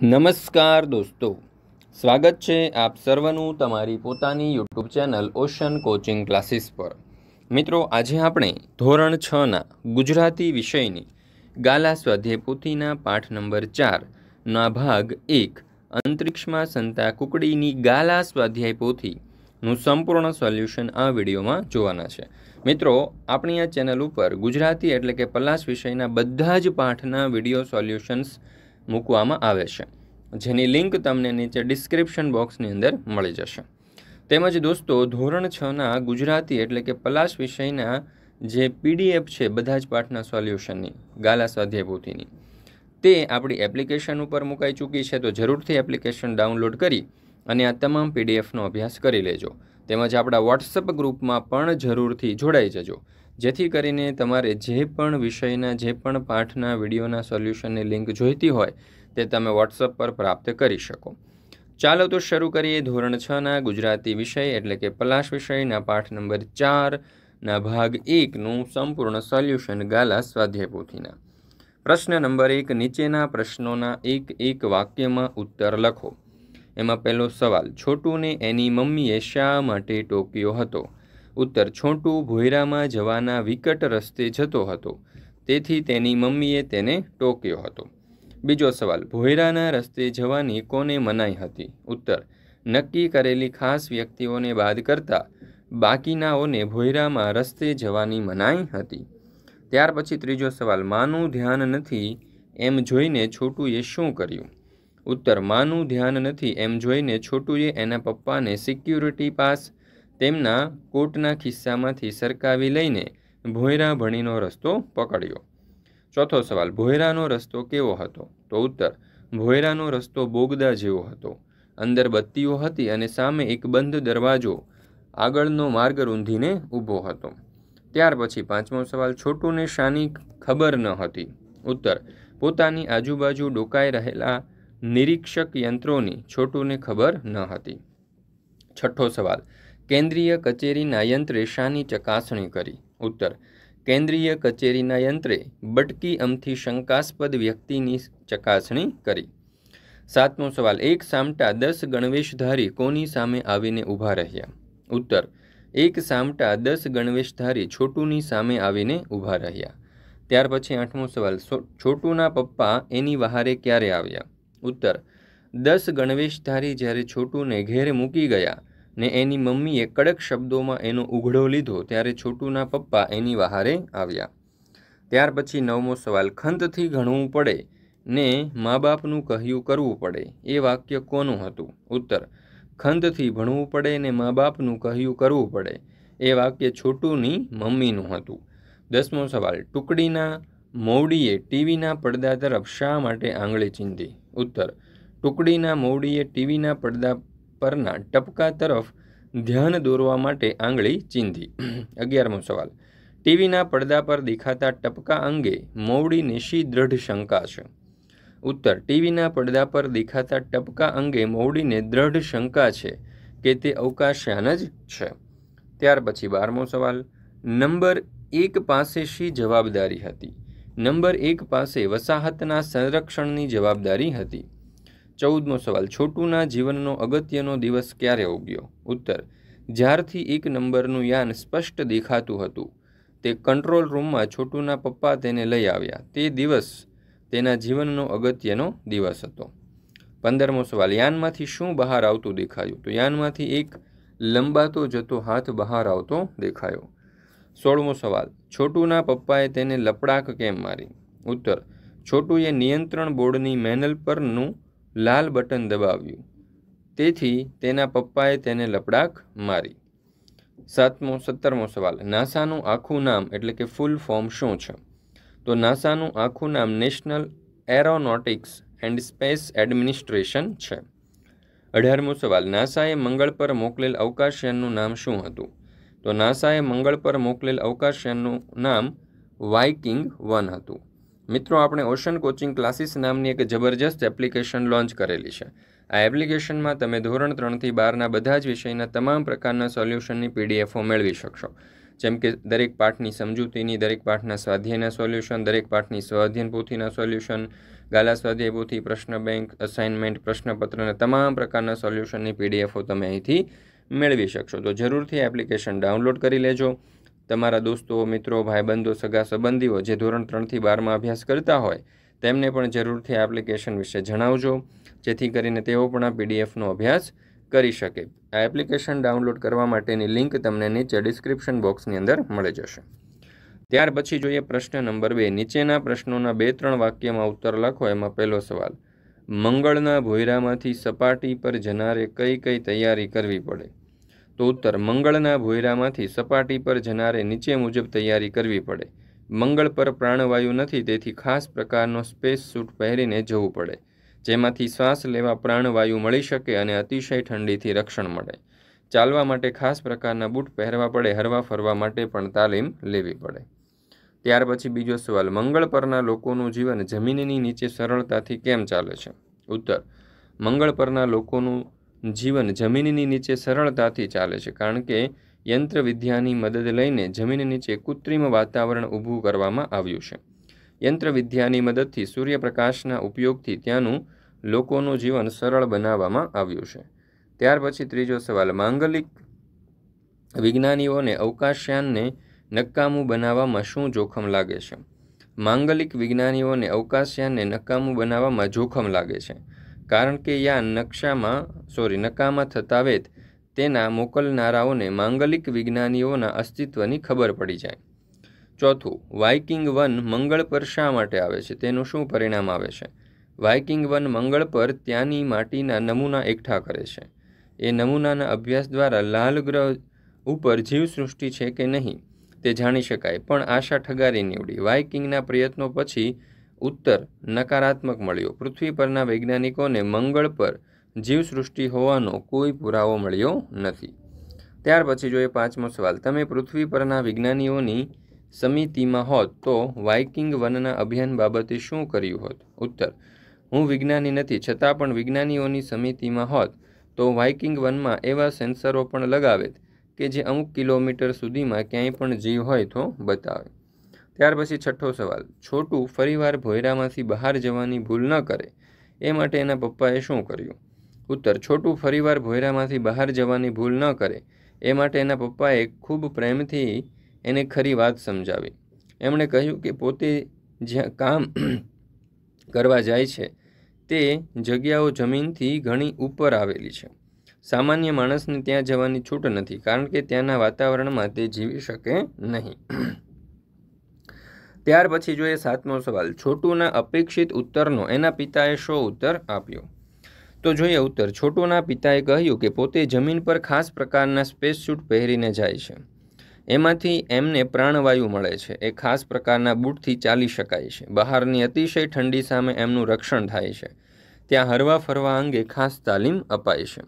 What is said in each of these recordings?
નમસ્કાર દોસ્તો સ્વાગત છે આપ સર્વનું તમારી પોતાની YouTube channel ocean coaching classes પર મિત્રો આજે આપણે ધોરણ છના ગુજરાતી વિષયની ગાલા સ્વાધ્યાય પોથીના પાઠ નંબર ચારના ભાગ એક અંતરિક્ષમાં સંતા કુકડીની ગાલા સ્વાધ્યાય પોથીનું સંપૂર્ણ સોલ્યુશન આ વિડીયોમાં જોવાના છે મિત્રો આપણી આ ચેનલ ઉપર ગુજરાતી એટલે કે પલાશ વિષયના બધા જ પાઠના વિડીયો સોલ્યુશન્સ મૂકવામાં આવે છે જેની લિંક તમને નીચે ડિસ્ક્રિપ્શન બોક્સની અંદર મળી જશે તેમજ દોસ્તો ધોરણ છના ગુજરાતી એટલે કે પલાશ વિષયના જે પીડીએફ છે બધા જ પાઠના સોલ્યુશનની ગાલા સ્વાધ્યાયભૂતિની તે આપણી એપ્લિકેશન ઉપર મુકાઈ ચૂકી છે તો જરૂરથી એપ્લિકેશન ડાઉનલોડ કરી અને આ તમામ પીડીએફનો અભ્યાસ કરી લેજો તેમજ આપણા વોટ્સઅપ ગ્રુપમાં પણ જરૂરથી જોડાઈ જજો જેથી કરીને તમારે જે પણ વિષયના જે પણ પાઠના વિડીયોના સોલ્યુશનની લિંક જોઈતી હોય તે તમે વોટ્સઅપ પર પ્રાપ્ત કરી શકો ચાલો તો શરૂ કરીએ ધોરણ છના ગુજરાતી વિષય એટલે કે પલાશ વિષયના પાઠ નંબર ચારના ભાગ એકનું સંપૂર્ણ સોલ્યુશન ગાલા સ્વાધ્યાય પોથીના પ્રશ્ન નંબર એક નીચેના પ્રશ્નોના એક એક વાક્યમાં ઉત્તર લખો એમાં પહેલો સવાલ છોટુને એની મમ્મીએ શા માટે ટોક્યો હતો ઉત્તર છોટું ભોયરામાં જવાના વિકટ રસ્તે જતો હતો તેથી તેની મમ્મીએ તેને ટોક્યો હતો બીજો સવાલ ભોયરાના રસ્તે જવાની કોને મનાઈ હતી ઉત્તર નક્કી કરેલી ખાસ વ્યક્તિઓને બાદ કરતાં બાકીનાઓને ભોયરામાં રસ્તે જવાની મનાઈ હતી ત્યાર પછી ત્રીજો સવાલ માનું ધ્યાન નથી એમ જોઈને છોટુએ શું કર્યું ઉત્તર માનું ધ્યાન નથી એમ જોઈને છોટુએ એના પપ્પાને સિક્યુરિટી પાસ તેમના કોટના ખિસ્સામાંથી સરકાવી લઈને ભોયરા ભણીનો રસ્તો પકડ્યો ચોથો સવાલ ભોયરાનો રસ્તો કેવો હતો તો ઉત્તર ભોયરાનો રસ્તો બોગદા જેવો હતો અંદર બત્તીઓ હતી અને સામે એક બંધ દરવાજો આગળનો માર્ગ રૂંધીને ઊભો હતો ત્યાર પછી પાંચમો સવાલ છોટુને શાની ખબર ન હતી ઉત્તર પોતાની આજુબાજુ ડોકાઈ રહેલા નિરીક્ષક યંત્રોની છોટુને ખબર ન હતી છઠ્ઠો સવાલ કેન્દ્રીય કચેરીના યંત્રે શાની ચકાસણી કરી ઉત્તર કેન્દ્રીય કચેરીના યંત્રે બટકી અમથી શંકાસ્પદ વ્યક્તિની ચકાસણી કરી સાતમો સવાલ એક સામટા દસ ગણવેશધારી કોની સામે આવીને ઊભા રહ્યા ઉત્તર એક સામટા દસ ગણવેશધારી છોટુની સામે આવીને ઊભા રહ્યા ત્યાર પછી આઠમો સવાલ છોટુના પપ્પા એની વહારે ક્યારે આવ્યા ઉત્તર દસ ગણવેશધારી જ્યારે છોટુને ઘેર મૂકી ગયા ને એની મમ્મીએ કડક શબ્દોમાં એનો ઉઘડો લીધો ત્યારે છોટુના પપ્પા એની વહારે આવ્યા ત્યાર પછી નવમો સવાલ ખંતથી ઘણવું પડે ને મા બાપનું કહ્યું કરવું પડે એ વાક્ય કોનું હતું ઉત્તર ખંતથી ભણવું પડે ને મા બાપનું કહ્યું કરવું પડે એ વાક્ય છોટુની મમ્મીનું હતું દસમો સવાલ ટુકડીના મોવડીએ ટીવીના પડદા તરફ શા માટે આંગળી ચીંધી ઉત્તર ટુકડીના મોવડીએ ટીવીના પડદા પરના ટપકા તરફ ધ્યાન દોરવા માટે આંગળી ચીંધી અગિયારમો સવાલ ટીવીના પડદા પર દેખાતા ટપકા અંગે મોવડી નિશી દ્રઢ શંકા છે ઉત્તર ટીવીના પડદા પર દેખાતા ટપકા અંગે મોવડીને દ્રઢ શંકા છે કે તે અવકાશયાન જ છે ત્યાર પછી બારમો સવાલ નંબર એક પાસે શી જવાબદારી હતી નંબર એક પાસે વસાહતના સંરક્ષણની જવાબદારી હતી ચૌદમો સવાલ છોટુના જીવનનો અગત્યનો દિવસ ક્યારે ઉગ્યો ઉત્તર જ્યારથી એક નંબરનું યાન સ્પષ્ટ દેખાતું હતું તે કંટ્રોલ રૂમમાં છોટુના પપ્પા તેને લઈ આવ્યા તે દિવસ તેના જીવનનો અગત્યનો દિવસ હતો પંદરમો સવાલ યાનમાંથી શું બહાર આવતું દેખાયું તો યાનમાંથી એક લંબાતો જતો હાથ બહાર આવતો દેખાયો સોળમો સવાલ છોટુના પપ્પાએ તેને લપડાક કેમ મારી ઉત્તર છોટુએ નિયંત્રણ બોર્ડની મેનલ પરનું લાલ બટન દબાવ્યું તેથી તેના પપ્પાએ તેને લપડાક મારી સાતમો સત્તરમો સવાલ નાસાનું આખું નામ એટલે કે ફૂલ ફોર્મ શું છે તો નાસાનું આખું નામ national aeronautics and space administration છે અઢારમો સવાલ નાસાએ મંગળ પર મોકલેલ અવકાશયાનનું નામ શું હતું તો નાસાએ મંગળ પર મોકલેલ અવકાશયાનનું નામ વાઇકિંગ વન હતું મિત્રો આપણે ઓશન કોચિંગ ક્લાસીસ નામની એક જબરજસ્ત એપ્લિકેશન લોન્ચ કરેલી છે આ એપ્લિકેશનમાં તમે ધોરણ ત્રણથી બારના બધા જ વિષયના તમામ પ્રકારના સોલ્યુશનની પીડીએફો મેળવી શકશો જેમ કે દરેક પાઠની સમજૂતીની દરેક પાઠના સ્વાધ્યાયના સોલ્યુશન દરેક પાઠની સ્વાધ્યન પોથીના સોલ્યુશન ગાલા સ્વાધ્યાય પોથી પ્રશ્ન બેંક અસાઇનમેન્ટ પ્રશ્નપત્રના તમામ પ્રકારના સોલ્યુશનની પીડીએફો તમે અહીંથી મેળવી શકશો તો જરૂરથી એપ્લિકેશન ડાઉનલોડ કરી લેજો તમારા દોસ્તો મિત્રો ભાઈબંધો સગા સંબંધીઓ જે ધોરણ ત્રણથી બારમાં અભ્યાસ કરતા હોય તેમને પણ જરૂરથી આ એપ્લિકેશન વિશે જણાવજો જેથી કરીને તેઓ પણ આ પીડીએફનો અભ્યાસ કરી શકે આ એપ્લિકેશન ડાઉનલોડ કરવા માટેની લિંક તમને નીચે ડિસ્ક્રિપ્શન બોક્સની અંદર મળી જશે ત્યાર પછી જોઈએ પ્રશ્ન નંબર બે નીચેના પ્રશ્નોના બે ત્રણ વાક્યમાં ઉત્તર લખો એમાં પહેલો સવાલ મંગળના ભોયરામાંથી સપાટી પર જનારે કઈ કઈ તૈયારી કરવી પડે તો ઉત્તર મંગળના ભોયરામાંથી સપાટી પર જનારે નીચે મુજબ તૈયારી કરવી પડે મંગળ પર પ્રાણવાયુ નથી તેથી ખાસ પ્રકારનો સ્પેસ સૂટ પહેરીને જવું પડે જેમાંથી શ્વાસ લેવા પ્રાણવાયુ મળી શકે અને અતિશય ઠંડીથી રક્ષણ મળે ચાલવા માટે ખાસ પ્રકારના બૂટ પહેરવા પડે હરવા ફરવા માટે પણ તાલીમ લેવી પડે ત્યાર પછી બીજો સવાલ મંગળ પરના લોકોનું જીવન જમીનની નીચે સરળતાથી કેમ ચાલે છે ઉત્તર મંગળ પરના લોકોનું જીવન જમીનની નીચે સરળતાથી ચાલે છે કારણ કે યંત્રવિદ્યાની મદદ લઈને જમીન નીચે કૃત્રિમ વાતાવરણ ઊભું કરવામાં આવ્યું છે યંત્રવિદ્યાની મદદથી સૂર્યપ્રકાશના ઉપયોગથી ત્યાંનું લોકોનું જીવન સરળ બનાવવામાં આવ્યું છે ત્યાર પછી ત્રીજો સવાલ માંગલિક વિજ્ઞાનીઓને અવકાશયાનને નકામું બનાવવામાં શું જોખમ લાગે છે માંગલિક વિજ્ઞાનીઓને અવકાશયાનને નકામું બનાવવામાં જોખમ લાગે છે કારણ કે યા નકશામાં સોરી નકામાં થતા વેત તેના મોકલનારાઓને માંગલિક વિજ્ઞાનીઓના અસ્તિત્વની ખબર પડી જાય ચોથું વાઇકિંગ વન મંગળ પર શા માટે આવે છે તેનું શું પરિણામ આવે છે વાઇકિંગ વન મંગળ પર ત્યાંની માટીના નમૂના એકઠા કરે છે એ નમૂનાના અભ્યાસ દ્વારા લાલ ગ્રહ ઉપર જીવસૃષ્ટિ છે કે નહીં તે જાણી શકાય પણ આશા ઠગારી નીવડી વાઇકિંગના પ્રયત્નો પછી ઉત્તર નકારાત્મક મળ્યો પૃથ્વી પરના વૈજ્ઞાનિકોને મંગળ પર જીવસૃષ્ટિ હોવાનો કોઈ પુરાવો મળ્યો નથી ત્યાર પછી જોઈએ પાંચમો સવાલ તમે પૃથ્વી પરના વિજ્ઞાનીઓની સમિતિમાં હોત તો વાઇકિંગ વનના અભિયાન બાબતે શું કર્યું હોત ઉત્તર હું વિજ્ઞાની નથી છતાં પણ વિજ્ઞાનીઓની સમિતિમાં હોત તો વાઇકિંગ વનમાં એવા સેન્સરો પણ લગાવેત કે જે અમુક કિલોમીટર સુધીમાં ક્યાંય પણ જીવ હોય તો બતાવે ત્યાર પછી છઠ્ઠો સવાલ છોટું ફરીવાર ભોયરામાંથી બહાર જવાની ભૂલ ન કરે એ માટે એના પપ્પાએ શું કર્યું ઉત્તર છોટું ફરીવાર ભોયરામાંથી બહાર જવાની ભૂલ ન કરે એ માટે એના પપ્પાએ ખૂબ પ્રેમથી એને ખરી વાત સમજાવી એમણે કહ્યું કે પોતે જ્યાં કામ કરવા જાય છે તે જગ્યાઓ જમીનથી ઘણી ઉપર આવેલી છે સામાન્ય માણસને ત્યાં જવાની છૂટ નથી કારણ કે ત્યાંના વાતાવરણમાં તે જીવી શકે નહીં ત્યાર પછી જોઈએ સાતમો સવાલ છોટુના અપેક્ષિત ઉત્તરનો એના પિતાએ શો ઉત્તર આપ્યો તો જોઈએ ઉત્તર છોટુના પિતાએ કહ્યું કે પોતે જમીન પર ખાસ પ્રકારના સ્પેસ સૂટ પહેરીને જાય છે એમાંથી એમને પ્રાણવાયુ મળે છે એ ખાસ પ્રકારના બૂટથી ચાલી શકાય છે બહારની અતિશય ઠંડી સામે એમનું રક્ષણ થાય છે ત્યાં હરવા ફરવા અંગે ખાસ તાલીમ અપાય છે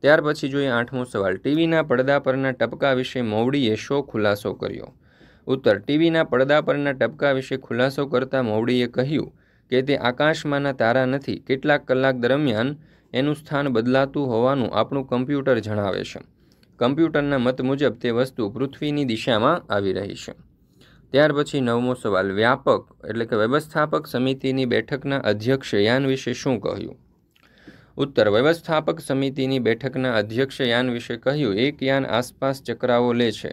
ત્યાર પછી જોઈએ આઠમો સવાલ ટીવીના પડદા પરના ટપકા વિશે મોવડીએ શો ખુલાસો કર્યો ઉત્તર ટીવીના પડદા પરના ટપકા વિશે ખુલાસો કરતા મોવડીએ કહ્યું કે તે આકાશમાંના તારા નથી કેટલાક કલાક દરમિયાન એનું સ્થાન બદલાતું હોવાનું આપણું કમ્પ્યુટર જણાવે છે કમ્પ્યુટરના મત મુજબ તે વસ્તુ પૃથ્વીની દિશામાં આવી રહી છે ત્યાર પછી નવમો સવાલ વ્યાપક એટલે કે વ્યવસ્થાપક સમિતિની બેઠકના અધ્યક્ષ યાન વિશે શું કહ્યું ઉત્તર વ્યવસ્થાપક સમિતિની બેઠકના અધ્યક્ષ યાન વિશે કહ્યું એક યાન આસપાસ ચક્રાઓ લે છે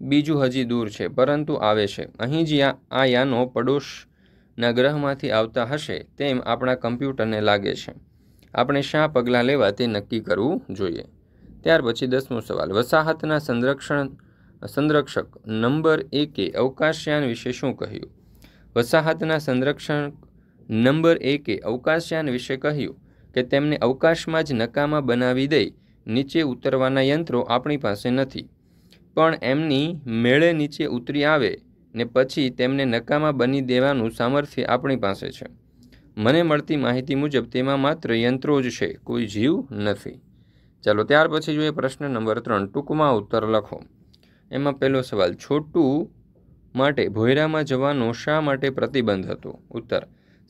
બીજું હજી દૂર છે પરંતુ આવે છે અહીં જ આ યાનો પડોશના ગ્રહમાંથી આવતા હશે તેમ આપણા કમ્પ્યુટરને લાગે છે આપણે શા પગલાં લેવા તે નક્કી કરવું જોઈએ ત્યાર પછી દસમો સવાલ વસાહતના સંરક્ષણ સંરક્ષક નંબર એકે અવકાશયાન વિશે શું કહ્યું વસાહતના સંરક્ષણ નંબર એકે અવકાશયાન વિશે કહ્યું કે તેમને અવકાશમાં જ નકામા બનાવી દઈ નીચે ઉતરવાના યંત્રો આપણી પાસે નથી પણ એમની મેળે નીચે ઉતરી આવે ને પછી તેમને નકામા બની દેવાનું સામર્થ્ય આપણી પાસે છે મને મળતી માહિતી મુજબ તેમાં માત્ર યંત્રો જ છે કોઈ જીવ નથી ચાલો ત્યાર પછી જોઈએ પ્રશ્ન નંબર ત્રણ ટૂંકમાં ઉત્તર લખો એમાં પહેલો સવાલ છોટું માટે ભોયરામાં જવાનો શા માટે પ્રતિબંધ હતો ઉત્તર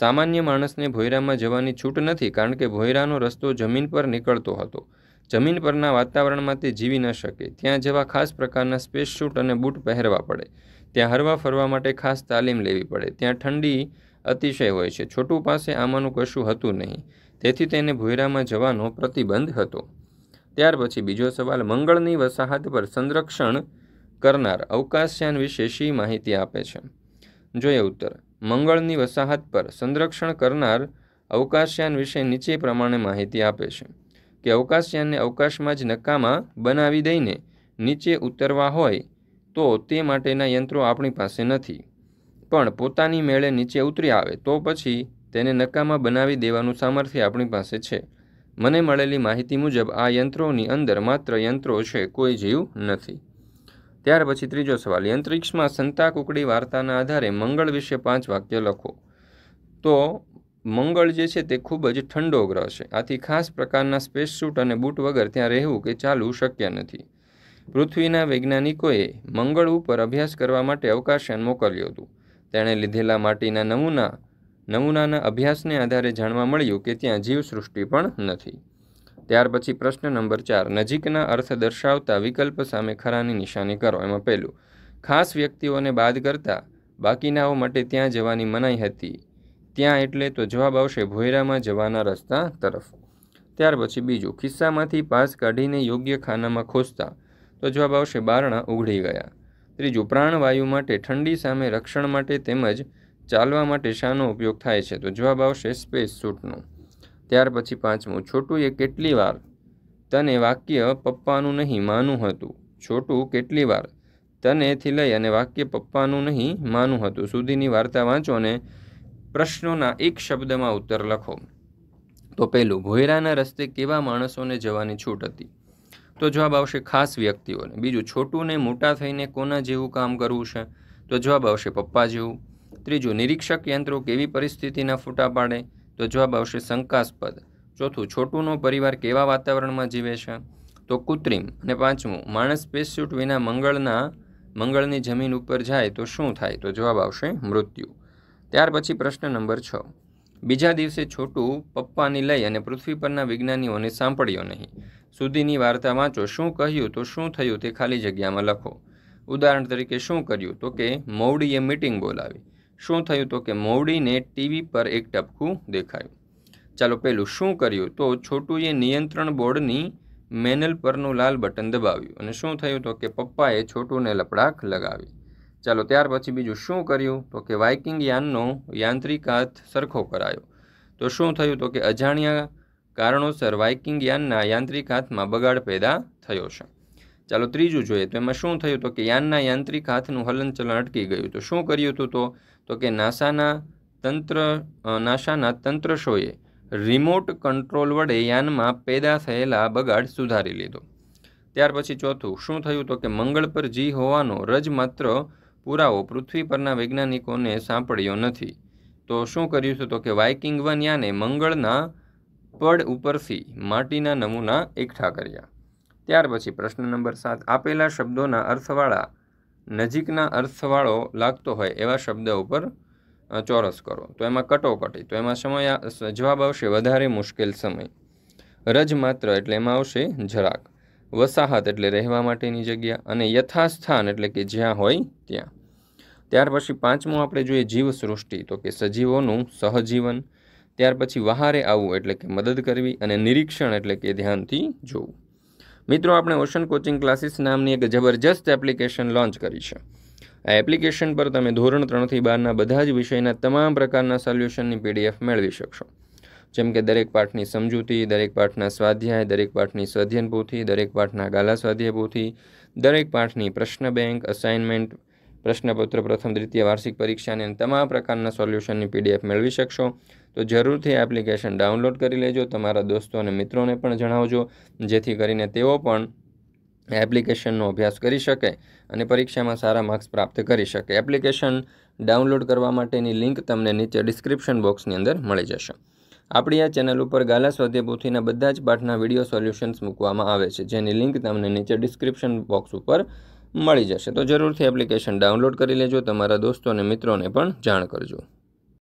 સામાન્ય માણસને ભોયરામાં જવાની છૂટ નથી કારણ કે ભોયરાનો રસ્તો જમીન પર નીકળતો હતો જમીન પરના વાતાવરણમાં તે જીવી ન શકે ત્યાં જેવા ખાસ પ્રકારના સ્પેસ શૂટ અને બૂટ પહેરવા પડે ત્યાં હરવા ફરવા માટે ખાસ તાલીમ લેવી પડે ત્યાં ઠંડી અતિશય હોય છે છોટું પાસે આમાંનું કશું હતું નહીં તેથી તેને ભોયરામાં જવાનો પ્રતિબંધ હતો ત્યાર પછી બીજો સવાલ મંગળની વસાહત પર સંરક્ષણ કરનાર અવકાશયાન વિશે શી માહિતી આપે છે જોઈએ ઉત્તર મંગળની વસાહત પર સંરક્ષણ કરનાર અવકાશયાન વિશે નીચે પ્રમાણે માહિતી આપે છે કે અવકાશયાનને અવકાશમાં જ નકામા બનાવી દઈને નીચે ઉતરવા હોય તો તે માટેના યંત્રો આપણી પાસે નથી પણ પોતાની મેળે નીચે ઉતરી આવે તો પછી તેને નકામાં બનાવી દેવાનું સામર્થ્ય આપણી પાસે છે મને મળેલી માહિતી મુજબ આ યંત્રોની અંદર માત્ર યંત્રો છે કોઈ જીવ નથી ત્યાર પછી ત્રીજો સવાલ યંત્રિક્ષમાં સંતા કુકડી વાર્તાના આધારે મંગળ વિશે પાંચ વાક્ય લખો તો મંગળ જે છે તે ખૂબ જ ઠંડો ગ્રહ છે આથી ખાસ પ્રકારના સ્પેસ સૂટ અને બૂટ વગર ત્યાં રહેવું કે ચાલવું શક્ય નથી પૃથ્વીના વૈજ્ઞાનિકોએ મંગળ ઉપર અભ્યાસ કરવા માટે અવકાશયાન મોકલ્યું હતું તેણે લીધેલા માટીના નમૂના નમૂનાના અભ્યાસને આધારે જાણવા મળ્યું કે ત્યાં જીવસૃષ્ટિ પણ નથી ત્યાર પછી પ્રશ્ન નંબર ચાર નજીકના અર્થ દર્શાવતા વિકલ્પ સામે ખરાની નિશાની કરો એમાં પહેલું ખાસ વ્યક્તિઓને બાદ કરતાં બાકીનાઓ માટે ત્યાં જવાની મનાઈ હતી ત્યાં એટલે તો જવાબ આવશે ભોયરામાં જવાના રસ્તા તરફ ત્યાર પછી બીજું ખિસ્સામાંથી પાસ કાઢીને યોગ્ય ખાનામાં ખોસતા તો જવાબ આવશે બારણા ઉઘડી ગયા ત્રીજું પ્રાણવાયુ માટે ઠંડી સામે રક્ષણ માટે તેમજ ચાલવા માટે શાનો ઉપયોગ થાય છે તો જવાબ આવશે સ્પેસ સૂટનો ત્યાર પછી પાંચમું છોટુએ કેટલી વાર તને વાક્ય પપ્પાનું નહીં માનું હતું છોટું કેટલી વાર તનેથી લઈ અને વાક્ય પપ્પાનું નહીં માનું હતું સુધીની વાર્તા વાંચો ને પ્રશ્નોના એક શબ્દમાં ઉત્તર લખો તો પહેલું ભોયરાના રસ્તે કેવા માણસોને જવાની છૂટ હતી તો જવાબ આવશે ખાસ વ્યક્તિઓને બીજું છોટુંને મોટા થઈને કોના જેવું કામ કરવું છે તો જવાબ આવશે પપ્પા જેવું ત્રીજું નિરીક્ષક યંત્રો કેવી પરિસ્થિતિના ફૂટા પાડે તો જવાબ આવશે શંકાસ્પદ ચોથું છોટુંનો પરિવાર કેવા વાતાવરણમાં જીવે છે તો કૃત્રિમ અને પાંચમું માણસ સ્પેસસૂટ વિના મંગળના મંગળની જમીન ઉપર જાય તો શું થાય તો જવાબ આવશે મૃત્યુ ત્યાર પછી પ્રશ્ન નંબર છ બીજા દિવસે છોટું પપ્પાની લઈ અને પૃથ્વી પરના વિજ્ઞાનીઓને સાંભળ્યો નહીં સુધીની વાર્તા વાંચો શું કહ્યું તો શું થયું તે ખાલી જગ્યામાં લખો ઉદાહરણ તરીકે શું કર્યું તો કે મૌડીએ મિટિંગ બોલાવી શું થયું તો કે મૌડીને ટીવી પર એક ટપકું દેખાયું ચાલો પેલું શું કર્યું તો છોટુએ નિયંત્રણ બોર્ડની મેનલ પરનું લાલ બટન દબાવ્યું અને શું થયું તો કે પપ્પાએ છોટુને લપડાક લગાવી ચાલો ત્યાર પછી બીજું શું કર્યું તો કે વાઇકિંગ યાનનો યાંત્રિક હાથ સરખો કરાયો તો શું થયું તો કે અજાણ્યા કારણોસર વાઇકિંગ યાનના યાંત્રિક હાથમાં બગાડ પેદા થયો છે ચાલો ત્રીજું જોઈએ તો એમાં શું થયું તો કે યાનના યાંત્રિક હાથનું હલનચલન અટકી ગયું તો શું કર્યું હતું તો તો કે નાસાના તંત્ર નાસાના તંત્રશોએ રિમોટ કંટ્રોલ વડે યાનમાં પેદા થયેલા બગાડ સુધારી લીધો ત્યાર પછી ચોથું શું થયું તો કે મંગળ પર જી હોવાનો રજ માત્ર પુરાવો પૃથ્વી પરના વૈજ્ઞાનિકોને સાંપડ્યો નથી તો શું કર્યું છે તો કે વાઇકિંગ વન્યાને મંગળના પડ ઉપરથી માટીના નમૂના એકઠા કર્યા ત્યાર પછી પ્રશ્ન નંબર સાત આપેલા શબ્દોના અર્થવાળા નજીકના અર્થવાળો લાગતો હોય એવા શબ્દ ઉપર ચોરસ કરો તો એમાં કટોકટી તો એમાં સમય જવાબ આવશે વધારે મુશ્કેલ સમય રજ માત્ર એટલે એમાં આવશે જરાક વસાહત એટલે રહેવા માટેની જગ્યા અને યથાસ્થાન એટલે કે જ્યાં હોય ત્યાં ત્યાર પછી પાંચમું આપણે જોઈએ જીવસૃષ્ટિ તો કે સજીવોનું સહજીવન ત્યાર પછી વહારે આવવું એટલે કે મદદ કરવી અને નિરીક્ષણ એટલે કે ધ્યાનથી જોવું મિત્રો આપણે ઓશન કોચિંગ ક્લાસીસ નામની એક જબરજસ્ત એપ્લિકેશન લોન્ચ કરી છે આ એપ્લિકેશન પર તમે ધોરણ ત્રણથી બારના બધા જ વિષયના તમામ પ્રકારના સોલ્યુશનની પીડીએફ મેળવી શકશો જેમ કે દરેક પાઠની સમજૂતી દરેક પાઠના સ્વાધ્યાય દરેક પાઠની સ્વાધ્યન દરેક પાઠના ગાલા સ્વાધ્યાય દરેક પાઠની પ્રશ્ન બેંક અસાઇનમેન્ટ પ્રશ્નપત્ર પ્રથમ દ્વિતીય વાર્ષિક પરીક્ષાને તમામ પ્રકારના સોલ્યુશનની પીડીએફ મેળવી શકશો તો જરૂરથી એપ્લિકેશન ડાઉનલોડ કરી લેજો તમારા દોસ્તો અને મિત્રોને પણ જણાવજો જેથી કરીને તેઓ પણ એપ્લિકેશનનો અભ્યાસ કરી શકે અને પરીક્ષામાં સારા માર્ક્સ પ્રાપ્ત કરી શકે એપ્લિકેશન ડાઉનલોડ કરવા માટેની લિંક તમને નીચે ડિસ્ક્રિપ્શન બોક્સની અંદર મળી જશે આપણી આ ચેનલ ઉપર ગાલા સ્વાધ્ય સ્વાધ્યાય બધા જ પાઠના વિડીયો સોલ્યુશન્સ મૂકવામાં આવે છે જેની લિંક તમને નીચે ડિસ્ક્રિપ્શન બોક્સ ઉપર મળી જશે તો જરૂરથી એપ્લિકેશન ડાઉનલોડ કરી લેજો તમારા દોસ્તો અને મિત્રોને પણ જાણ કરજો